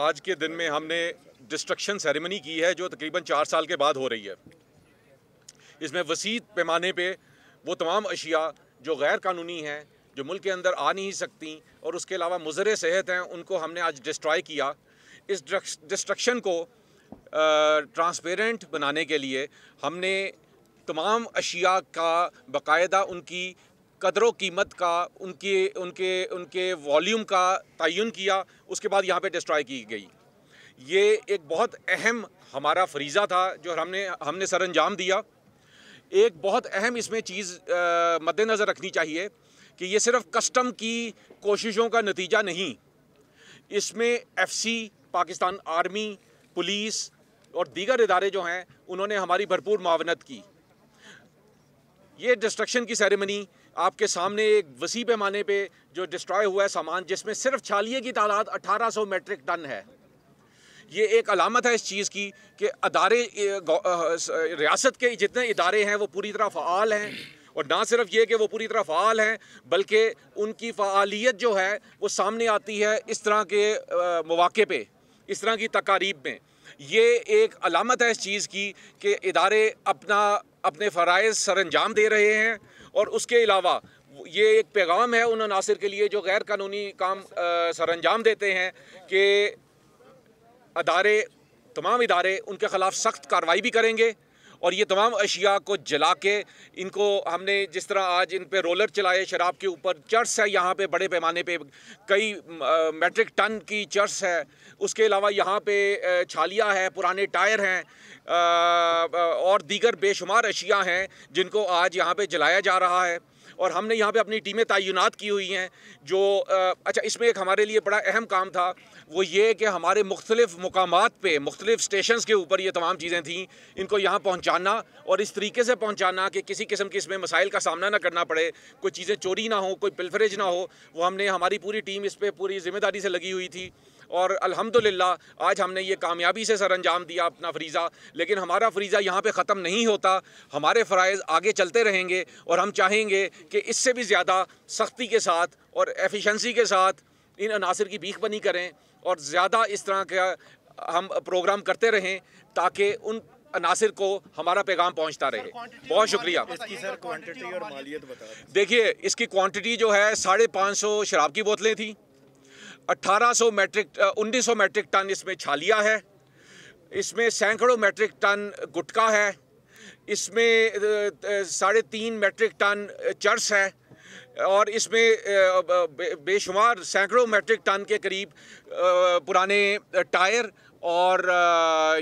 आज के दिन में हमने डिस्ट्रक्शन सेरेमनी की है जो तकरीबन चार साल के बाद हो रही है इसमें वसी पैमाने पे वो तमाम अशिया जो गैर कानूनी हैं जो मुल्क के अंदर आ नहीं सकती और उसके अलावा मुजर सेहत हैं उनको हमने आज डिस्ट्रॉय किया इस डिस्ट्रक्शन को ट्रांसपेरेंट बनाने के लिए हमने तमाम अशिया का बाकायदा उनकी कदरों कीमत का उनके उनके उनके वॉल्यूम का तयन किया उसके बाद यहाँ पे डिस्ट्रॉय की गई ये एक बहुत अहम हमारा फरीज़ा था जो हमने हमने सर अंजाम दिया एक बहुत अहम इसमें चीज़ मद्देनज़र रखनी चाहिए कि ये सिर्फ कस्टम की कोशिशों का नतीजा नहीं इसमें एफसी पाकिस्तान आर्मी पुलिस और दीगर इदारे जो हैं उन्होंने हमारी भरपूर मावनत की ये डिस्ट्रक्शन की सेरेमनी आपके सामने एक वसी पैमाने पे जो डिस्ट्रॉय हुआ है सामान जिसमें सिर्फ छालिए की तादाद 1800 मेट्रिक टन है ये एक अलामत है इस चीज़ की कि अदारे रियासत के जितने इदारे हैं वो पूरी तरह फ़ाल हैं और ना सिर्फ ये कि वो पूरी तरह फ़ाल हैं बल्कि उनकी फ़ालियत जो है वो सामने आती है इस तरह के मौाक़े पर इस तरह की तकारीब में ये एक अलामत है इस चीज़ की कि इदारे अपना अपने फ़रज़ सर अंजाम दे रहे हैं और उसके अलावा ये एक पैगाम है उन अनासर के लिए जो गैर कानूनी काम सर अंजाम देते हैं कि अदारे तमाम इदारे उनके ख़िलाफ़ सख्त कार्रवाई भी करेंगे और ये तमाम अशिया को जला के इनको हमने जिस तरह आज इन पर रोलर चलाए शराब के ऊपर चर्स है यहाँ पे बड़े पैमाने पे कई मेट्रिक टन की चर्स है उसके अलावा यहाँ पे छालिया है पुराने टायर हैं और दीगर बेशुमार अशिया हैं जिनको आज यहाँ पे जलाया जा रहा है और हमने यहाँ पे अपनी टीमें तयनत की हुई हैं जो अच्छा इसमें एक हमारे लिए बड़ा अहम काम था वो ये कि हमारे मुख्तलिफ़ मकाम पर मुख्तलिफ़ स्टेशन के ऊपर ये तमाम चीज़ें थीं इनको यहाँ पहुँचाना और इस तरीके से पहुँचाना कि किसी किस्म के इसमें मसाइल का सामना ना करना पड़े कोई चीज़ें चोरी ना हो कोई पिलफरेज ना हो वो हमने हमारी पूरी टीम इस पर पूरी ज़िम्मेदारी से लगी हुई थी और अल्हम्दुलिल्लाह आज हमने ये कामयाबी से सर अंजाम दिया अपना फरीज़ा लेकिन हमारा फरीज़ा यहाँ पे ख़त्म नहीं होता हमारे फ़रज़ आगे चलते रहेंगे और हम चाहेंगे कि इससे भी ज़्यादा सख्ती के साथ और एफिशेंसी के साथ इन अनासर की बीख बनी करें और ज़्यादा इस तरह का हम प्रोग्राम करते रहें ताकि उन अनासर को हमारा पैगाम पहुंचता रहे बहुत शुक्रिया देखिए इसकी क्वांटिटी जो है साढ़े पाँच सौ शराब की बोतलें थी 1800 मैट्रिक 1900 मैट्रिक टन इसमें छालिया है इसमें सैकड़ों मैट्रिक टन गुटका है इसमें साढ़े तीन मैट्रिक टन चर्स है और इसमें बेशुमार सैकड़ों मैट्रिक टन के करीब पुराने टायर और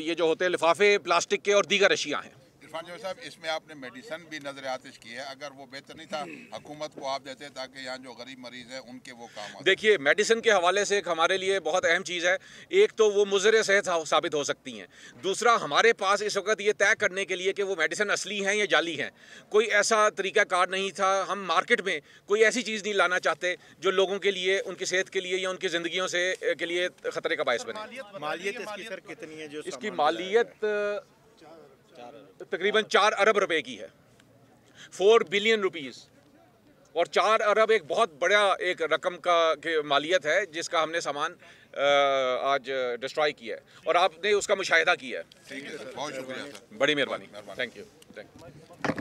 ये जो होते हैं लिफाफे प्लास्टिक के और दीगर अशिया हैं इरफान जो साहब इसमें आपने मेडिसन भी नजर आतिश की है अगर वो बेहतर नहीं था हुकूमत को आप देते ताकि यहाँ जो गरीब मरीज है उनके वो काम देखिए मेडिसिन के हवाले से एक हमारे लिए बहुत अहम चीज़ है एक तो वो मुजर सेहत साबित हो सकती हैं दूसरा हमारे पास इस वक्त ये तय करने के लिए कि वो मेडिसिन असली हैं या जाली हैं कोई ऐसा तरीका कार नहीं था हम मार्केट में कोई ऐसी चीज़ नहीं लाना चाहते जो लोगों के लिए उनकी सेहत के लिए या उनकी जिंदगी से के लिए खतरे का बायस बने मालियत इसकी सर कितनी है जो इसकी मालियत तकरीबन चार अरब रुपए की है फोर बिलियन रुपीज़ और चार अरब एक बहुत बड़ा एक रकम का के मालियत है जिसका हमने सामान आज डिस्ट्रॉय किया है और आपने उसका मुशाह किया है बड़ी मेहरबानी थैंक यू थैंक यू